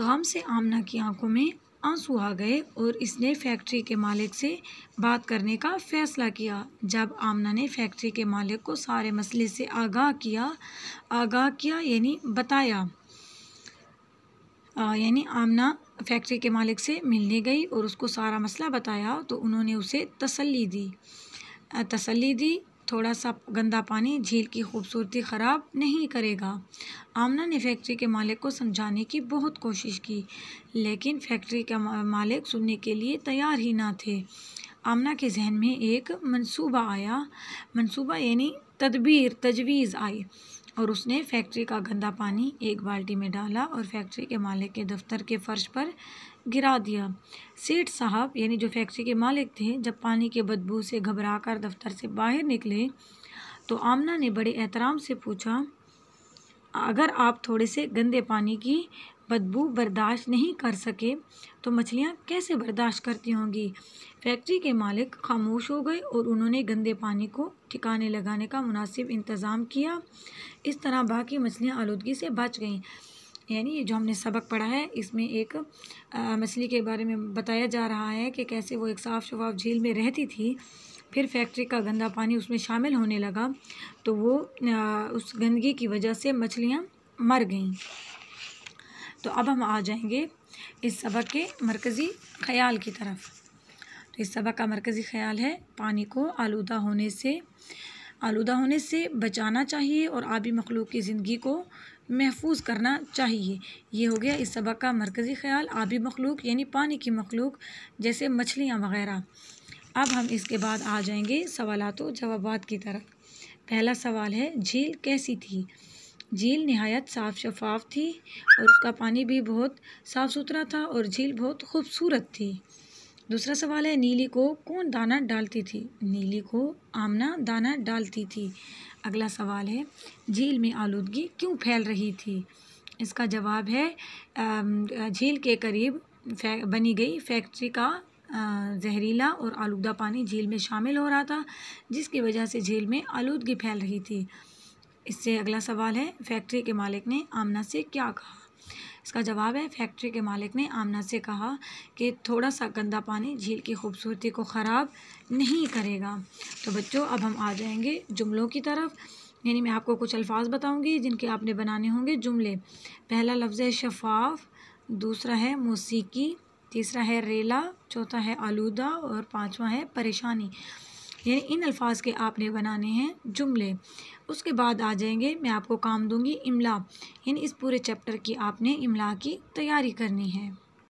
गम से आमना की आंखों में आंसू आ गए और इसने फैक्ट्री के मालिक से बात करने का फैसला किया जब आमना ने फैक्ट्री के मालिक को सारे मसले से आगाह किया आगाह किया यानी बताया यानी आमना फैक्ट्री के मालिक से मिलने गई और उसको सारा मसला बताया तो उन्होंने उसे तसल्ली दी तसल्ली दी थोड़ा सा गंदा पानी झील की खूबसूरती ख़राब नहीं करेगा आमना ने फैक्ट्री के मालिक को समझाने की बहुत कोशिश की लेकिन फैक्ट्री का मालिक सुनने के लिए तैयार ही ना थे आमना के जहन में एक मंसूबा आया मंसूबा यानी तदबीर तजवीज़ आई और उसने फैक्ट्री का गंदा पानी एक बाल्टी में डाला और फैक्ट्री के मालिक के दफ्तर के फर्श पर गिरा दिया सेठ साहब यानी जो फैक्ट्री के मालिक थे जब पानी के बदबू से घबराकर दफ्तर से बाहर निकले तो आमना ने बड़े एहतराम से पूछा अगर आप थोड़े से गंदे पानी की बदबू बर्दाश्त नहीं कर सके तो मछलियाँ कैसे बर्दाश्त करती होंगी फैक्ट्री के मालिक खामोश हो गए और उन्होंने गंदे पानी को ठिकाने लगाने का मुनासिब इंतज़ाम किया इस तरह बाकी मछलियाँ आलूदगी से बच गईं यानी ये जो हमने सबक पढ़ा है इसमें एक मछली के बारे में बताया जा रहा है कि कैसे वो एक साफ़ शफाफ झील में रहती थी फिर फैक्ट्री का गंदा पानी उसमें शामिल होने लगा तो वो आ, उस गंदगी की वजह से मछलियाँ मर गईं तो अब हम आ जाएंगे इस सबक के मरकज़ी ख्याल की तरफ तो इस सबक का मरकज़ी ख्याल है पानी को आलूदा होने से आलूदा होने से बचाना चाहिए और आबी मखलूक की ज़िंदगी को महफूज करना चाहिए ये हो गया इस सबक का मरकज़ी ख्याल आबी मखलूक यानी पानी की मखलूक जैसे मछलियाँ वगैरह अब हम इसके बाद आ जाएंगे सवालत जवाब की तरफ पहला सवाल है झील कैसी थी झील नहायत साफ़ शफाफ थी और उसका पानी भी बहुत साफ़ सुथरा था और झील बहुत खूबसूरत थी दूसरा सवाल है नीली को कौन दाना डालती थी नीली को आमना दाना डालती थी अगला सवाल है झील में आलूदगी क्यों फैल रही थी इसका जवाब है झील के करीब बनी गई फैक्ट्री का जहरीला और आलूदा पानी झील में शामिल हो रहा था जिसकी वजह से झील में आलूदगी फैल रही थी इससे अगला सवाल है फैक्ट्री के मालिक ने आमना से क्या कहा इसका जवाब है फैक्ट्री के मालिक ने आमना से कहा कि थोड़ा सा गंदा पानी झील की खूबसूरती को ख़राब नहीं करेगा तो बच्चों अब हम आ जाएंगे जुमलों की तरफ यानी मैं आपको कुछ अल्फाज बताऊंगी जिनके आपने बनाने होंगे जुमले पहला लफ्ज़ है शफाफ दूसरा है मौसीकी तीसरा है रेला चौथा है आलूदा और पाँचवा है परेशानी यानी इन अल्फाज के आपने बनाने हैं जुमले उसके बाद आ जाएंगे मैं आपको काम दूंगी इमला यानी इस पूरे चैप्टर की आपने इमला की तैयारी करनी है